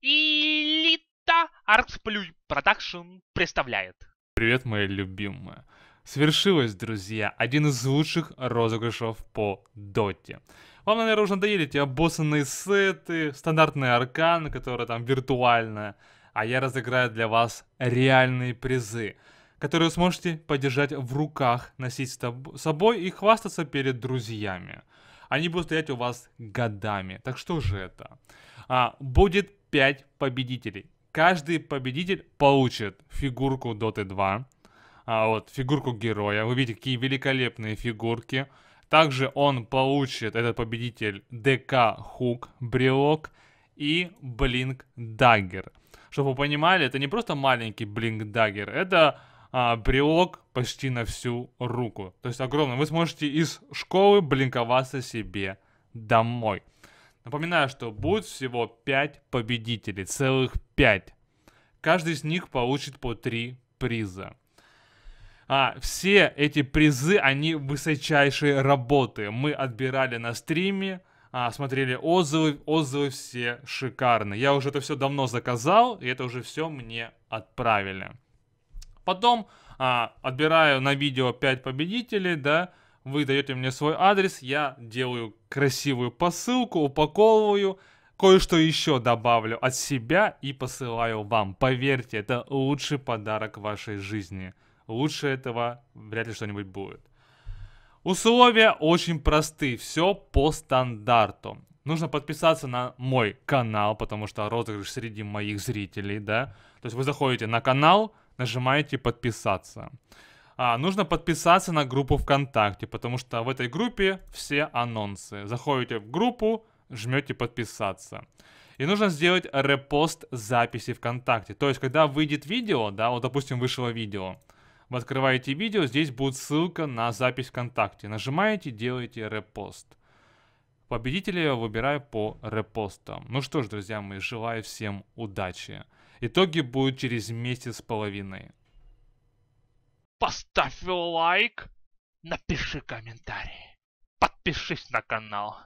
Элита Артсплюй Продакшн представляет. Привет, мои любимые. Свершилось, друзья, один из лучших розыгрышев по доте. Вам, наверное, уже надоели эти обоссанные сеты, стандартные арканы, которые там виртуальные, А я разыграю для вас реальные призы, которые вы сможете подержать в руках, носить с собой и хвастаться перед друзьями они будут стоять у вас годами. Так что же это? А, будет 5 победителей. Каждый победитель получит фигурку Dota 2, а вот, фигурку героя. Вы видите, какие великолепные фигурки. Также он получит, этот победитель, ДК Хук, брелок и Блинк Даггер. Чтобы вы понимали, это не просто маленький Блинк Даггер, это а, брелок почти на всю руку. То есть огромный. Вы сможете из школы блинковаться себе домой. Напоминаю, что будет всего 5 победителей, целых 5. Каждый из них получит по 3 приза. А, все эти призы, они высочайшие работы. Мы отбирали на стриме, а, смотрели отзывы, отзывы все шикарные. Я уже это все давно заказал, и это уже все мне отправили. Потом а, отбираю на видео 5 победителей, да, вы даете мне свой адрес, я делаю красивую посылку, упаковываю, кое-что еще добавлю от себя и посылаю вам. Поверьте, это лучший подарок вашей жизни. Лучше этого вряд ли что-нибудь будет. Условия очень просты, все по стандарту. Нужно подписаться на мой канал, потому что розыгрыш среди моих зрителей, да. То есть вы заходите на канал, нажимаете подписаться а, нужно подписаться на группу ВКонтакте, потому что в этой группе все анонсы. Заходите в группу, жмете подписаться. И нужно сделать репост записи ВКонтакте. То есть, когда выйдет видео, да, вот, допустим, вышло видео, вы открываете видео, здесь будет ссылка на запись ВКонтакте. Нажимаете, делаете репост. Победителя я выбираю по репостам. Ну что ж, друзья мои, желаю всем удачи. Итоги будут через месяц с половиной поставь лайк, напиши комментарий, подпишись на канал.